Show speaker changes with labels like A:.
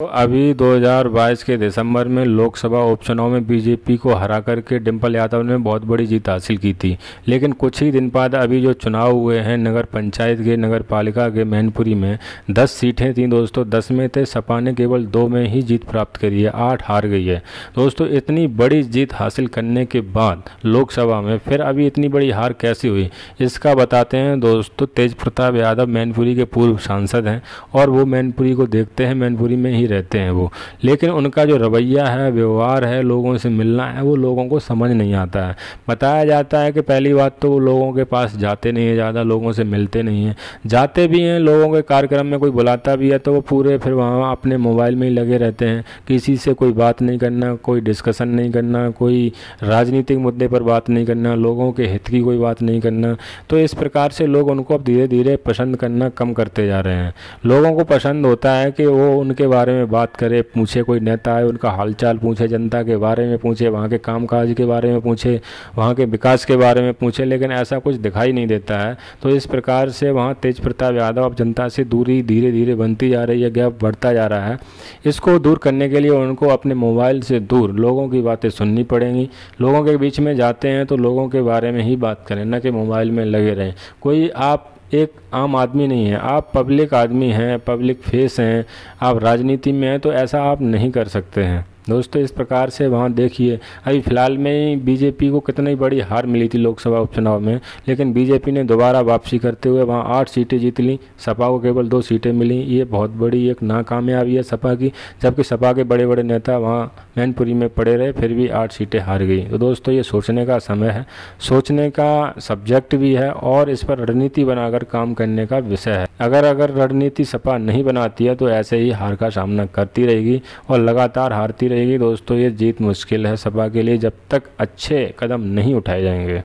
A: तो अभी 2022 के दिसंबर में लोकसभा उपचुनाव में बीजेपी को हरा करके डिम्पल यादव ने बहुत बड़ी जीत हासिल की थी लेकिन कुछ ही दिन बाद अभी जो चुनाव हुए हैं नगर पंचायत के नगर पालिका के मैनपुरी में 10 सीटें थीं दोस्तों 10 में थे सपा ने केवल दो में ही जीत प्राप्त करी है आठ हार गई है दोस्तों इतनी बड़ी जीत हासिल करने के बाद लोकसभा में फिर अभी इतनी बड़ी हार कैसी हुई इसका बताते हैं दोस्तों तेज प्रताप यादव मैनपुरी के पूर्व सांसद हैं और वो मैनपुरी को देखते हैं मैनपुरी में ही ही रहते हैं वो लेकिन उनका जो रवैया है व्यवहार है लोगों से मिलना है वो लोगों को समझ नहीं आता है बताया जाता है कि पहली बात तो वो लोगों के पास जाते नहीं है ज़्यादा लोगों से मिलते नहीं हैं जाते भी हैं लोगों के कार्यक्रम में कोई बुलाता भी है तो वो पूरे फिर वहाँ अपने मोबाइल में ही लगे रहते हैं किसी से कोई बात नहीं करना कोई डिस्कशन नहीं करना कोई राजनीतिक मुद्दे पर बात नहीं करना लोगों के हित की कोई बात नहीं करना तो इस प्रकार से लोग उनको अब धीरे धीरे पसंद करना कम करते जा रहे हैं लोगों को पसंद होता है कि वो उनके बारे में बात करें पूछे कोई नेता है उनका हालचाल पूछे जनता के बारे में पूछे वहाँ के काम काज के बारे में पूछे वहाँ के विकास के बारे में पूछे लेकिन ऐसा कुछ दिखाई नहीं देता है तो इस प्रकार से वहाँ तेज प्रताप यादव अब जनता से दूरी धीरे धीरे बनती जा रही है गैप बढ़ता जा रहा है इसको दूर करने के लिए उनको अपने मोबाइल से दूर लोगों की बातें सुननी पड़ेंगी लोगों के बीच में जाते हैं तो लोगों के बारे में ही बात करें न कि मोबाइल में लगे रहें कोई आप एक आम आदमी नहीं है आप पब्लिक आदमी हैं पब्लिक फेस हैं आप राजनीति में हैं तो ऐसा आप नहीं कर सकते हैं दोस्तों इस प्रकार से वहाँ देखिए अभी फ़िलहाल में ही बीजेपी को कितनी बड़ी हार मिली थी लोकसभा उपचुनाव में लेकिन बीजेपी ने दोबारा वापसी करते हुए वहाँ आठ सीटें जीत लीं सपा को केवल दो सीटें मिली ये बहुत बड़ी एक नाकामयाबी है सपा की जबकि सपा के बड़े बड़े नेता वहाँ मैनपुरी में पड़े रहे फिर भी आठ सीटें हार गई तो दोस्तों ये सोचने का समय है सोचने का सब्जेक्ट भी है और इस पर रणनीति बनाकर काम करने का विषय है अगर अगर रणनीति सपा नहीं बनाती है तो ऐसे ही हार का सामना करती रहेगी और लगातार हारती रहेगी दोस्तों ये जीत मुश्किल है सपा के लिए जब तक अच्छे कदम नहीं उठाए जाएंगे